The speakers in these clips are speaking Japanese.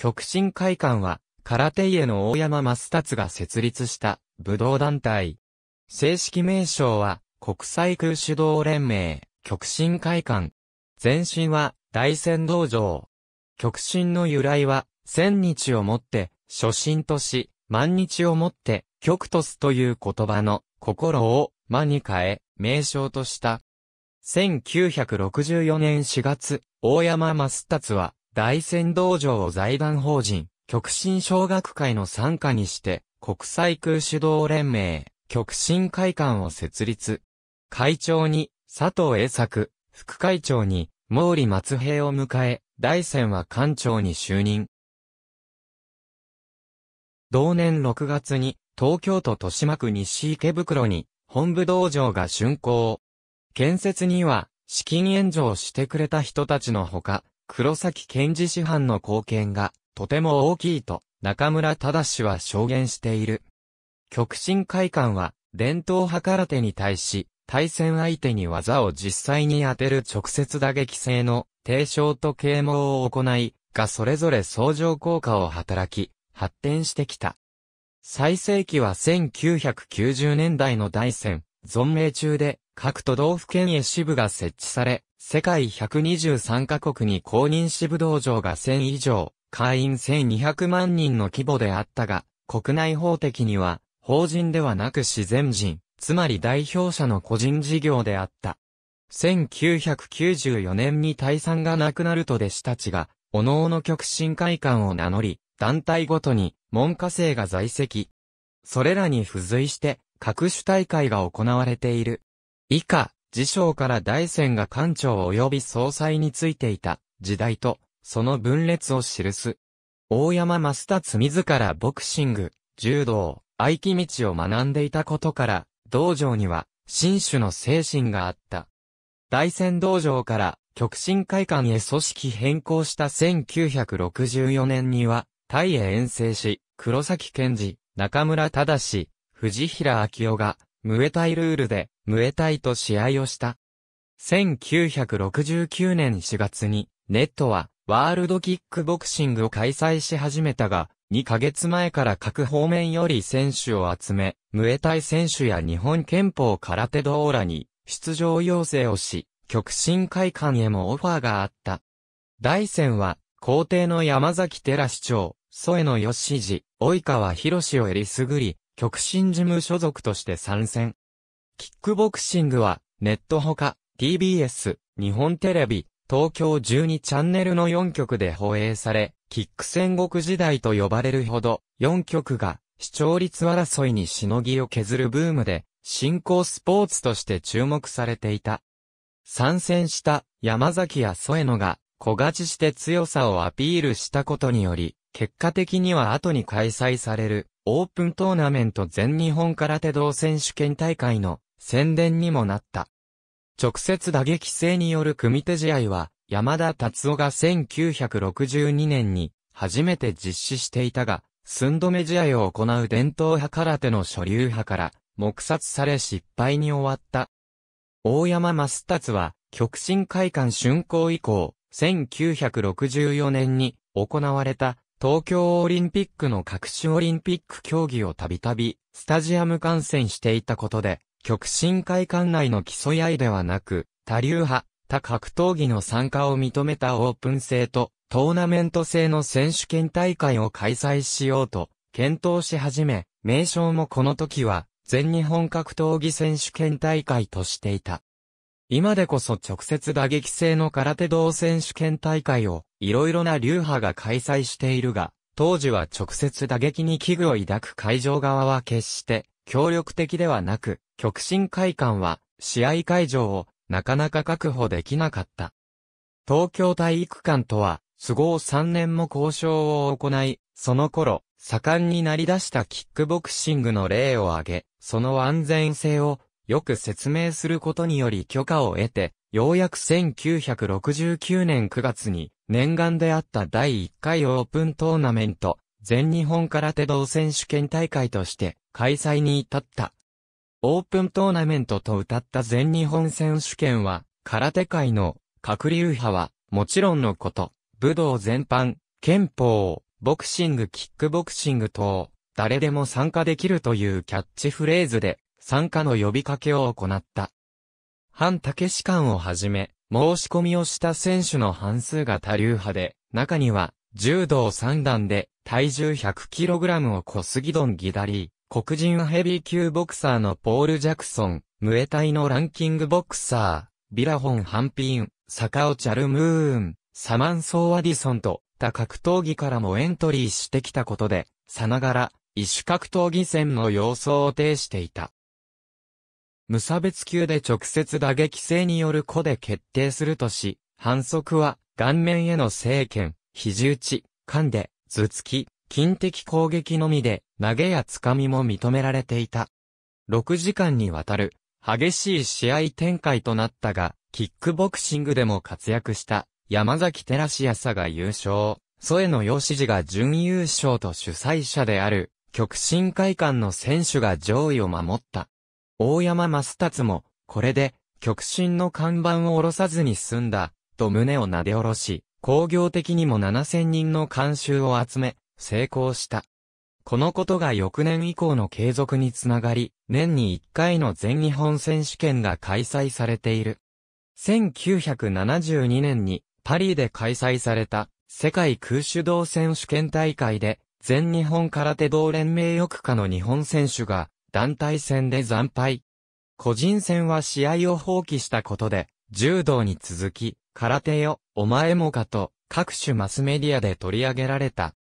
極真会館は、空手家の大山増達が設立した武道団体。正式名称は、国際空手道連盟、極真会館。前身は、大仙道場。極真の由来は、千日をもって、初心とし、万日をもって、極とすという言葉の、心を、間に変え、名称とした。1964年4月、大山マスタツは、大仙道場を財団法人、極真小学会の参加にして、国際空手道連盟、極真会館を設立。会長に、佐藤栄作、副会長に、毛利松平を迎え、大仙は館長に就任。同年6月に、東京都豊島区西池袋に、本部道場が竣工。建設には、資金援助をしてくれた人たちのほか、黒崎賢治師範の貢献がとても大きいと中村忠氏は証言している。極真会館は伝統派空手に対し対戦相手に技を実際に当てる直接打撃性の提唱と啓蒙を行い、がそれぞれ相乗効果を働き、発展してきた。最盛期は1990年代の大戦、存命中で各都道府県へ支部が設置され、世界123カ国に公認支部道場が1000以上、会員1200万人の規模であったが、国内法的には、法人ではなく自然人、つまり代表者の個人事業であった。1994年に退散がなくなると弟子たちが、おのおの極真会館を名乗り、団体ごとに、門下生が在籍。それらに付随して、各種大会が行われている。以下、自称から大仙が官庁及び総裁についていた時代と、その分裂を記す。大山増達自らボクシング、柔道、合気道を学んでいたことから、道場には、新種の精神があった。大仙道場から、極真会館へ組織変更した1964年には、タイへ遠征し、黒崎健治、中村忠、藤平明夫が、ムエタイルールで、ムエタイと試合をした。1969年4月に、ネットは、ワールドキックボクシングを開催し始めたが、2ヶ月前から各方面より選手を集め、ムエタイ選手や日本憲法空手道らに、出場要請をし、極真会館へもオファーがあった。大戦は、皇帝の山崎寺市長、添野義次、及川博をえりすぐり、極真事務所属として参戦。キックボクシングは、ネットほか、TBS、日本テレビ、東京12チャンネルの4局で放映され、キック戦国時代と呼ばれるほど、4局が視聴率争いにしのぎを削るブームで、新興スポーツとして注目されていた。参戦した山崎や添野が小勝ちして強さをアピールしたことにより、結果的には後に開催されるオープントーナメント全日本空手道選手権大会の宣伝にもなった。直接打撃性による組手試合は、山田達夫が1962年に初めて実施していたが、寸止め試合を行う伝統派空手の所流派から、黙殺され失敗に終わった。大山増達は、極真会館竣工以降、1964年に行われた東京オリンピックの各種オリンピック競技をたびたび、スタジアム観戦していたことで、極真会館内の競い合いではなく、多流派、他格闘技の参加を認めたオープン制と、トーナメント制の選手権大会を開催しようと、検討し始め、名称もこの時は、全日本格闘技選手権大会としていた。今でこそ直接打撃性の空手道選手権大会を、いろいろな流派が開催しているが、当時は直接打撃に器具を抱く会場側は決して、協力的ではなく、極真会館は、試合会場を、なかなか確保できなかった。東京体育館とは、都合3年も交渉を行い、その頃、盛んになり出したキックボクシングの例を挙げ、その安全性をよく説明することにより許可を得て、ようやく1969年9月に念願であった第1回オープントーナメント、全日本空手道選手権大会として開催に至った。オープントーナメントと歌った全日本選手権は、空手界の各流派は、もちろんのこと、武道全般、憲法、ボクシング、キックボクシング等、誰でも参加できるというキャッチフレーズで参加の呼びかけを行った。反竹士官をはじめ、申し込みをした選手の半数が多流派で、中には、柔道3段で、体重 100kg を小杉ドンギダリー、黒人ヘビー級ボクサーのポール・ジャクソン、ムエタイのランキングボクサー、ビラホン・ハンピン、サカオ・チャルムーン、サマンソー・アディソンと、他格闘技からもエントリーしてきたことで、さながら、異種格闘技戦の様相を呈していた。無差別級で直接打撃性による個で決定するとし、反則は、顔面への政権、肘打ち、噛んで、頭突き、近的攻撃のみで、投げや掴みも認められていた。6時間にわたる、激しい試合展開となったが、キックボクシングでも活躍した、山崎寺ラシヤサが優勝、添野義次が準優勝と主催者である、極真会館の選手が上位を守った。大山増達も、これで、極真の看板を下ろさずに済んだ、と胸を撫で下ろし、工業的にも7000人の監修を集め、成功した。このことが翌年以降の継続につながり、年に1回の全日本選手権が開催されている。1972年にパリで開催された世界空手道選手権大会で全日本空手道連盟翼下の日本選手が団体戦で惨敗。個人戦は試合を放棄したことで、柔道に続き、空手よ、お前もかと、各種マスメディアで取り上げられた。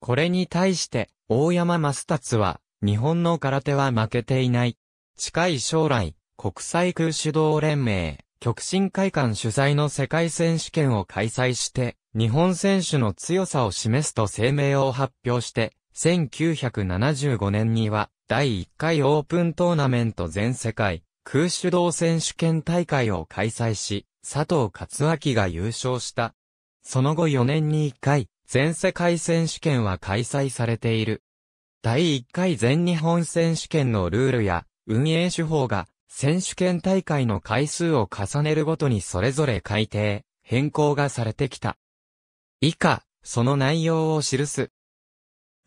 これに対して、大山マスタツは、日本の空手は負けていない。近い将来、国際空手道連盟、極真会館主催の世界選手権を開催して、日本選手の強さを示すと声明を発表して、1975年には、第1回オープントーナメント全世界空手道選手権大会を開催し、佐藤勝明が優勝した。その後4年に1回、全世界選手権は開催されている。第1回全日本選手権のルールや運営手法が選手権大会の回数を重ねるごとにそれぞれ改定、変更がされてきた。以下、その内容を記す。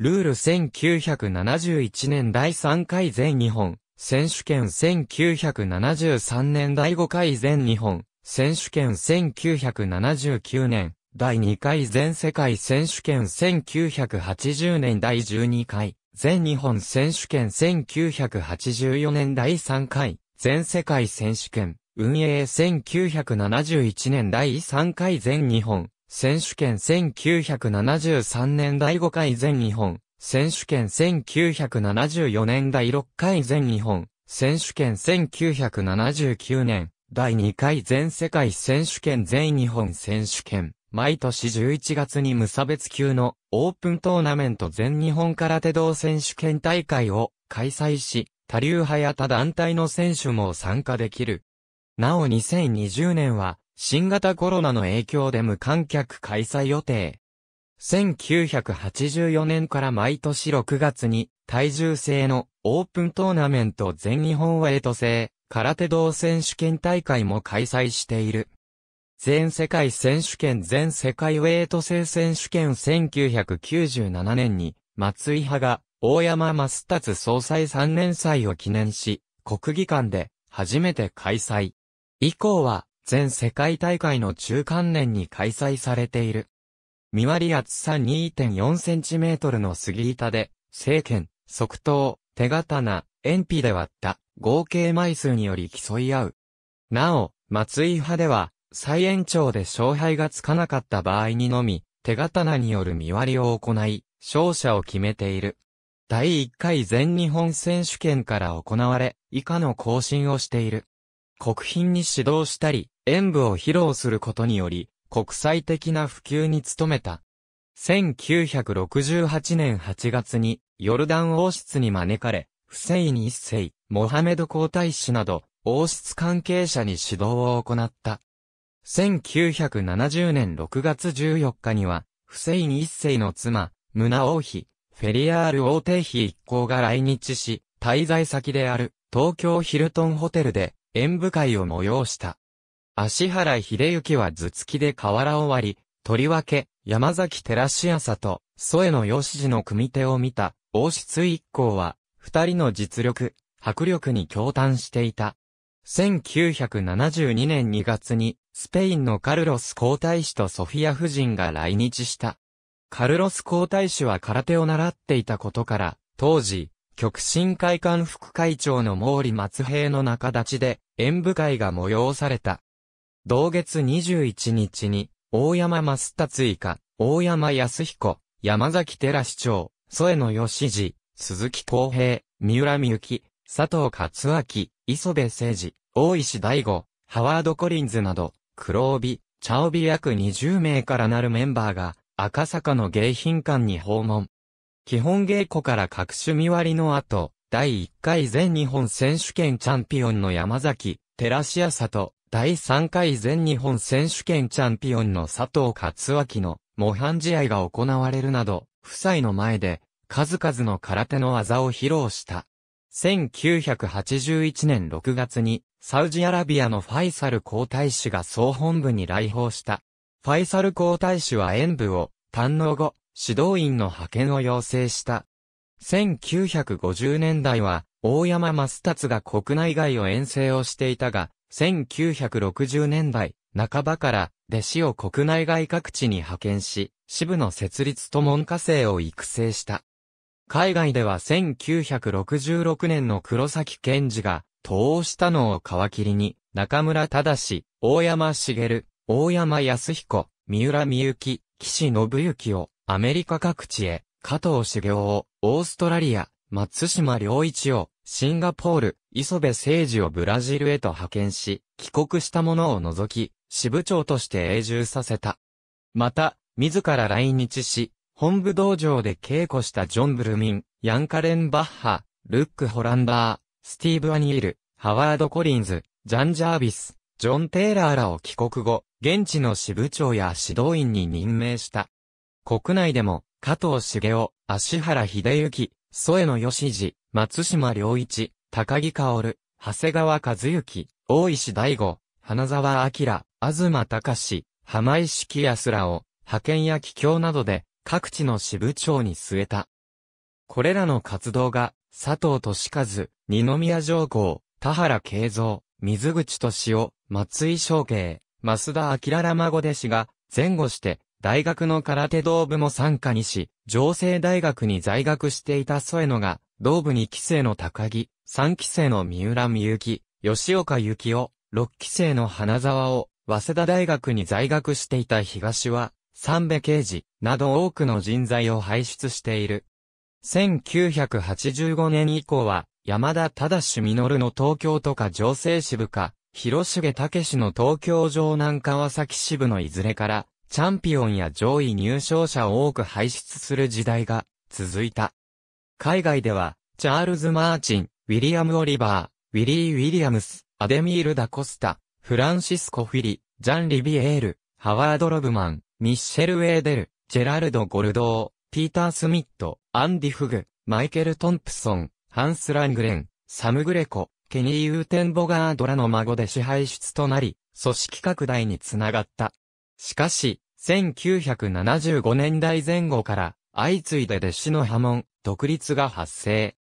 ルール1971年第3回全日本、選手権1973年第5回全日本、選手権1979年、第2回全世界選手権1980年第12回、全日本選手権1984年第3回、全世界選手権、運営1971年第3回全日本、選手権1973年第5回全日本、選手権1974年第6回全日本、選手権1979年、第2回全世界選手権全日本選手権、毎年11月に無差別級のオープントーナメント全日本空手道選手権大会を開催し、他流派や他団体の選手も参加できる。なお2020年は新型コロナの影響で無観客開催予定。1984年から毎年6月に体重制のオープントーナメント全日本ウェイト制空手道選手権大会も開催している。全世界選手権全世界ウェイト制選手権1997年に松井派が大山増達総裁3年祭を記念し国技館で初めて開催。以降は全世界大会の中間年に開催されている。見割り厚さ 2.4cm の杉板で、聖剣、即答、手刀、鉛筆で割った合計枚数により競い合う。なお、松井派では、再延長で勝敗がつかなかった場合にのみ、手刀による見割りを行い、勝者を決めている。第1回全日本選手権から行われ、以下の更新をしている。国賓に指導したり、演舞を披露することにより、国際的な普及に努めた。1968年8月に、ヨルダン王室に招かれ、フセイン一世、モハメド皇太子など、王室関係者に指導を行った。1970年6月14日には、フセイン一世の妻、ムナ王妃、フェリアール王帝妃一行が来日し、滞在先である東京ヒルトンホテルで演舞会を催した。足原秀幸は頭突きで河原を割り、とりわけ、山崎寺志朝と、添野義次の組手を見た、王室一行は、二人の実力、迫力に驚嘆していた。1972年2月に、スペインのカルロス皇太子とソフィア夫人が来日した。カルロス皇太子は空手を習っていたことから、当時、極真会館副会長の毛利松平の中立ちで、演舞会が催された。同月21日に、大山増田追加、大山康彦、山崎寺市長、添野義次、鈴木康平、三浦美幸、佐藤勝明、磯部誠治、大石大吾、ハワード・コリンズなど、黒帯、茶帯約20名からなるメンバーが、赤坂の迎賓館に訪問。基本稽古から各種見割りの後、第1回全日本選手権チャンピオンの山崎、寺師屋里、第3回全日本選手権チャンピオンの佐藤勝明の模範試合が行われるなど、夫妻の前で数々の空手の技を披露した。1981年6月にサウジアラビアのファイサル皇太子が総本部に来訪した。ファイサル皇太子は演武を堪能後、指導員の派遣を要請した。1950年代は、大山マスタツが国内外を遠征をしていたが、1960年代半ばから弟子を国内外各地に派遣し、支部の設立と門下生を育成した。海外では1966年の黒崎賢治が、投応したのを皮切りに、中村忠、大山茂、大山康彦、三浦美幸、岸信幸を、アメリカ各地へ、加藤茂雄を、オーストラリア、松島良一を、シンガポール、磯部誠治をブラジルへと派遣し、帰国した者を除き、支部長として永住させた。また、自ら来日し、本部道場で稽古したジョン・ブルミン、ヤンカレン・バッハ、ルック・ホランダー、スティーブ・アニール、ハワード・コリンズ、ジャン・ジャービス、ジョン・テイラーらを帰国後、現地の支部長や指導員に任命した。国内でも、加藤茂雄、芦原秀幸、添野義次、松島良一、高木薫、長谷川和幸、大石大吾、花沢明、東隆、浜井式康らを、派遣や帰郷などで、各地の支部長に据えた。これらの活動が、佐藤利和、二宮上皇、田原慶三、水口敏夫、松井昌慶、増田明ら孫弟子が、前後して、大学の空手道部も参加にし、上西大学に在学していた添野が、道部に規制の高木、3期生の三浦美幸、吉岡幸男、6期生の花沢を、早稲田大学に在学していた東は、三部刑事、など多くの人材を輩出している。1985年以降は、山田忠実の東京とか情勢支部か、広重武の東京城南川崎支部のいずれから、チャンピオンや上位入賞者を多く輩出する時代が続いた。海外では、チャールズ・マーチン、ウィリアム・オリバー、ウィリー・ウィリアムス、アデミール・ダ・コスタ、フランシスコ・フィリ、ジャン・リビエール、ハワード・ロブマン、ミッシェル・ウェーデル、ジェラルド・ゴルドー、ピーター・スミット、アンディ・フグ、マイケル・トンプソン、ハンス・ラングレン、サム・グレコ、ケニー・ウーテンボガードらの孫で支配室となり、組織拡大につながった。しかし、1975年代前後から、相次いで弟子の波紋、独立が発生。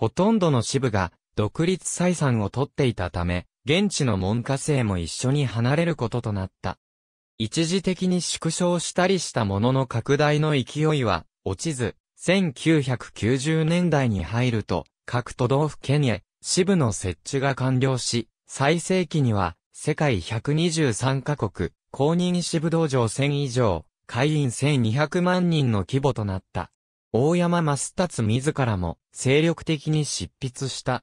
ほとんどの支部が独立採算を取っていたため、現地の門下生も一緒に離れることとなった。一時的に縮小したりしたものの拡大の勢いは落ちず、1990年代に入ると、各都道府県へ支部の設置が完了し、最盛期には世界123カ国、公認支部道場1000以上、会員1200万人の規模となった。大山増達自らも精力的に執筆した。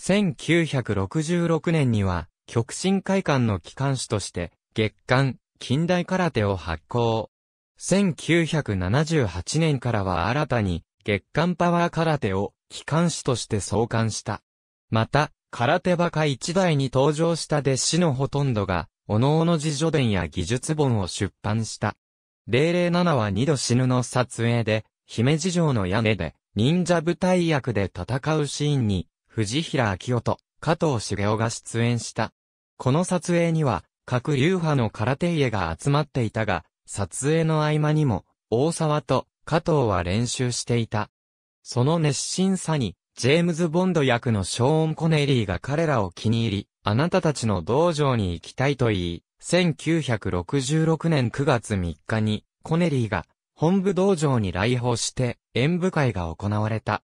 1966年には、極真会館の機関誌として、月刊、近代空手を発行。1978年からは新たに、月刊パワー空手を、機関誌として創刊した。また、空手バカ一代に登場した弟子のほとんどが、おのおの自助伝や技術本を出版した。007は二度死ぬの撮影で、姫路城の屋根で、忍者部隊役で戦うシーンに、藤平明夫と加藤茂雄が出演した。この撮影には、各流派の空手家が集まっていたが、撮影の合間にも、大沢と加藤は練習していた。その熱心さに、ジェームズ・ボンド役のショーン・コネリーが彼らを気に入り、あなたたちの道場に行きたいと言い、1966年9月3日に、コネリーが本部道場に来訪して演舞会が行われた。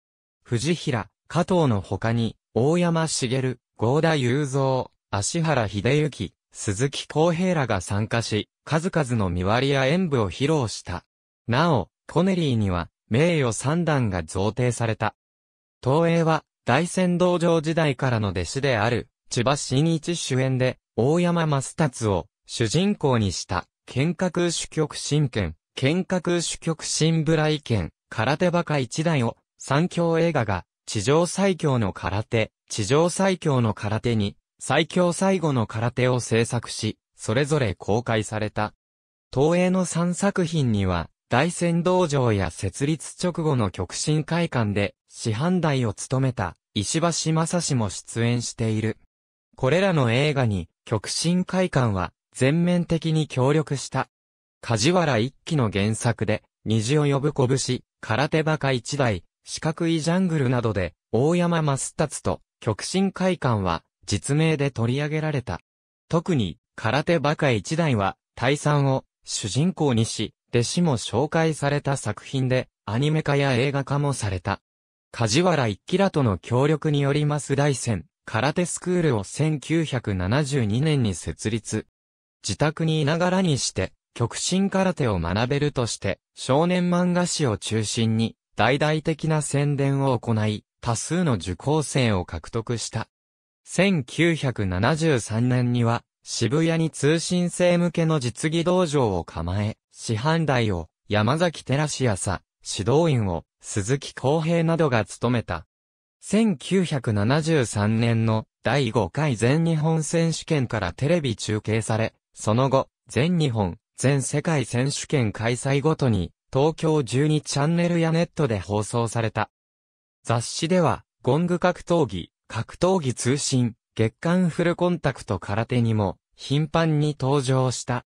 藤平、加藤の他に、大山茂、合田雄三、足原秀幸、鈴木康平らが参加し、数々の見割りや演舞を披露した。なお、コネリーには、名誉三段が贈呈された。東映は、大仙道場時代からの弟子である、千葉真一主演で、大山増達を、主人公にした、剣客主曲神剣、剣閣主局新ブライ剣、空手バカ一代を、三強映画が、地上最強の空手、地上最強の空手に、最強最後の空手を制作し、それぞれ公開された。東映の3作品には、大仙道場や設立直後の極真会館で、師範代を務めた、石橋正史も出演している。これらの映画に、極真会館は、全面的に協力した。梶原一騎の原作で、虹を呼ぶ拳、空手バカ一代、四角いジャングルなどで、大山益達と、極真会館は、実名で取り上げられた。特に、空手バカ一代は、大山を、主人公にし、弟子も紹介された作品で、アニメ化や映画化もされた。梶原一騎らとの協力によります大戦、空手スクールを1972年に設立。自宅にいながらにして、極真空手を学べるとして、少年漫画誌を中心に、大々的な宣伝を行い、多数の受講生を獲得した。1973年には、渋谷に通信制向けの実技道場を構え、師範代を山崎寺志朝、指導員を鈴木康平などが務めた。1973年の第5回全日本選手権からテレビ中継され、その後、全日本全世界選手権開催ごとに、東京12チャンネルやネットで放送された。雑誌では、ゴング格闘技、格闘技通信、月刊フルコンタクト空手にも、頻繁に登場した。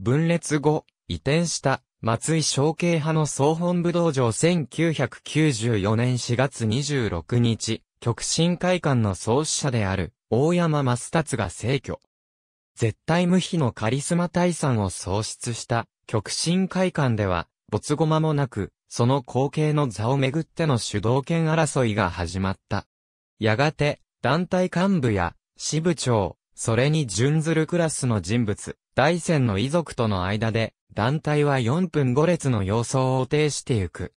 分裂後、移転した、松井小慶派の総本部道場1994年4月26日、極真会館の創始者である、大山増達が逝去。絶対無比のカリスマ大産を創出した極真会館では、没後間もなく、その後継の座をめぐっての主導権争いが始まった。やがて、団体幹部や、支部長、それに準ずるクラスの人物、大戦の遺族との間で、団体は4分5列の様相を呈してゆく。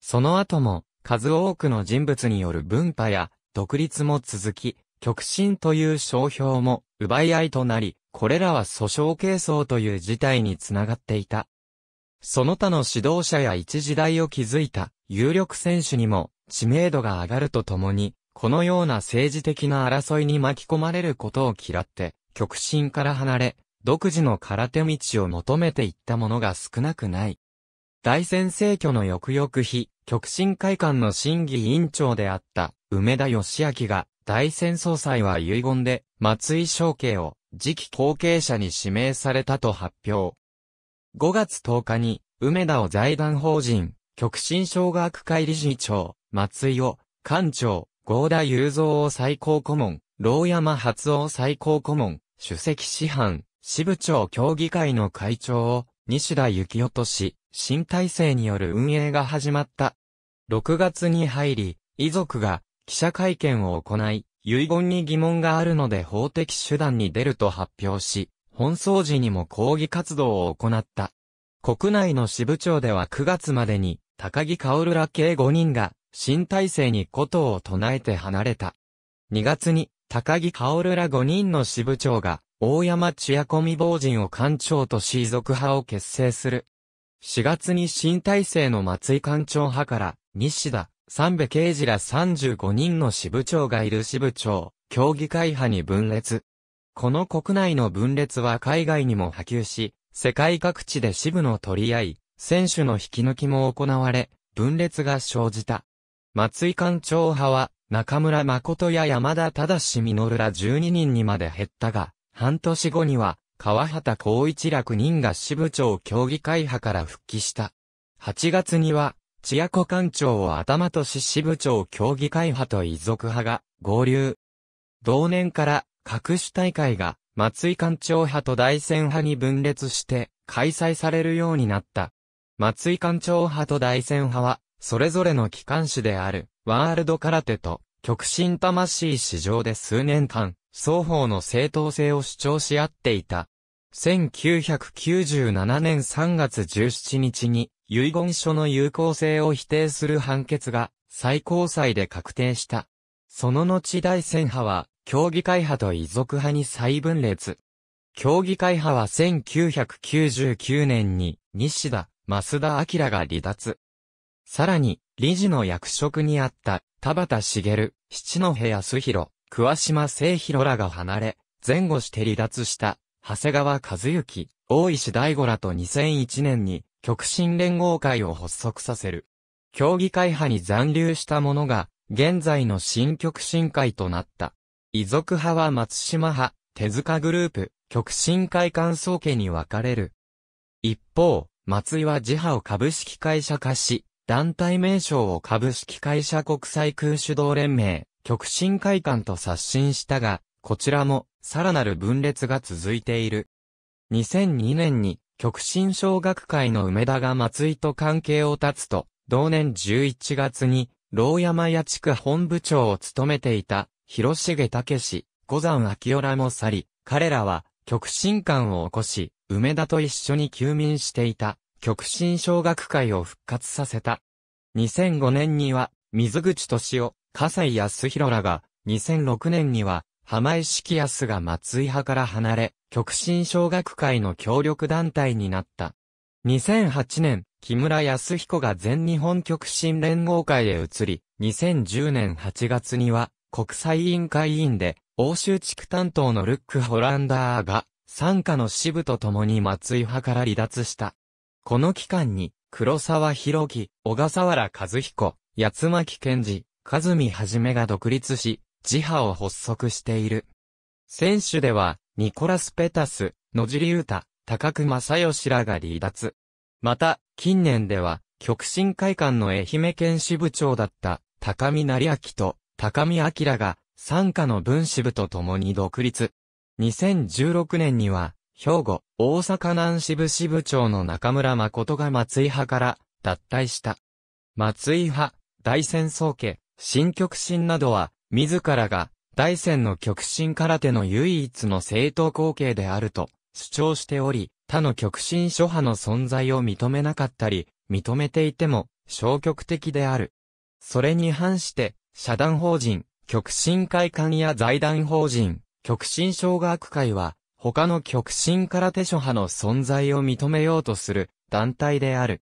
その後も、数多くの人物による分派や、独立も続き、極真という商標も奪い合いとなり、これらは訴訟係争という事態につながっていた。その他の指導者や一時代を築いた有力選手にも知名度が上がるとともに、このような政治的な争いに巻き込まれることを嫌って、極真から離れ、独自の空手道を求めていったものが少なくない。大戦政挙の翌々日、極真会館の審議委員長であった梅田義明が、大戦総裁は遺言で、松井正慶を、次期後継者に指名されたと発表。5月10日に、梅田を財団法人、極真小学会理事長、松井を、館長、合田雄三を最高顧問、牢山初夫最高顧問、主席師範、支部長協議会の会長を、西田幸夫とし、新体制による運営が始まった。6月に入り、遺族が記者会見を行い、遺言に疑問があるので法的手段に出ると発表し、本掃時にも抗議活動を行った。国内の支部長では9月までに、高木薫ら計5人が、新体制にことを唱えて離れた。2月に、高木薫ら5人の支部長が、大山千夜込み防人を官庁と氏族派を結成する。4月に新体制の松井官庁派から、西田、三部刑事ら35人の支部長がいる支部長、協議会派に分裂。この国内の分裂は海外にも波及し、世界各地で支部の取り合い、選手の引き抜きも行われ、分裂が生じた。松井官庁派は、中村誠や山田忠志実ら12人にまで減ったが、半年後には、川畑光一ら9人が支部長協議会派から復帰した。8月には、千夜子官庁を頭とし支部長協議会派と遺族派が合流。同年から各種大会が松井官庁派と大戦派に分裂して開催されるようになった。松井官庁派と大戦派は、それぞれの機関士であるワールド空手と極真魂市場で数年間、双方の正当性を主張し合っていた。1997年3月17日に、遺言書の有効性を否定する判決が最高裁で確定した。その後大戦派は、協議会派と遺族派に再分裂。協議会派は1999年に、西田、増田明が離脱。さらに、理事の役職にあった、田畑茂、七戸康弘、桑島聖弘らが離れ、前後して離脱した、長谷川和幸、大石大吾らと2001年に、極真連合会を発足させる。協議会派に残留した者が、現在の新極真会となった。遺族派は松島派、手塚グループ、極真会関総家に分かれる。一方、松井は自派を株式会社化し、団体名称を株式会社国際空手道連盟、極真会館と刷新したが、こちらも、さらなる分裂が続いている。2002年に、極真小学会の梅田が松井と関係を断つと、同年11月に、牢山屋地区本部長を務めていた、広重武史、五山明夫らも去り、彼らは、極真館を起こし、梅田と一緒に休眠していた、極真小学会を復活させた。2005年には、水口敏夫、笠井康弘らが、2006年には、浜井式康が松井派から離れ、極真小学会の協力団体になった。2008年、木村康彦が全日本極真連合会へ移り、2010年8月には、国際委員会委員で、欧州地区担当のルック・ホランダーが、参加の支部と共に松井派から離脱した。この期間に、黒沢博樹、小笠原和彦、八巻健二、和美はじめが独立し、自派を発足している。選手では、ニコラス・ペタス、野尻ータ、高久正義らが離脱。また、近年では、極真会館の愛媛県支部長だった高見成明と高見明が参加の分支部と共に独立。2016年には、兵庫、大阪南支部支部長の中村誠が松井派から脱退した。松井派、大戦争家、新極真などは、自らが、大戦の極真空手の唯一の正当後継であると主張しており、他の極真諸派の存在を認めなかったり、認めていても消極的である。それに反して、社団法人、極真会館や財団法人、極真小学会は、他の極真空手諸派の存在を認めようとする団体である。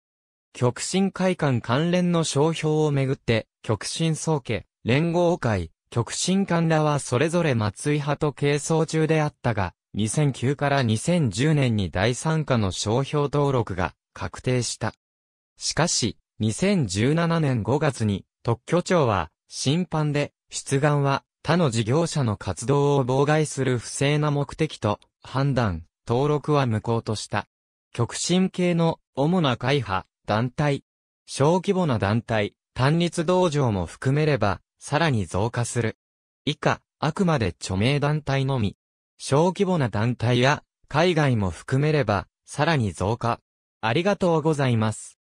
極真会館関連の商標をめぐって、極真総家、連合会、極真館らはそれぞれ松井派と係争中であったが、2009から2010年に第参課の商標登録が確定した。しかし、2017年5月に特許庁は審判で出願は他の事業者の活動を妨害する不正な目的と判断、登録は無効とした。極真系の主な会派、団体、小規模な団体、単立道場も含めれば、さらに増加する。以下、あくまで著名団体のみ。小規模な団体や、海外も含めれば、さらに増加。ありがとうございます。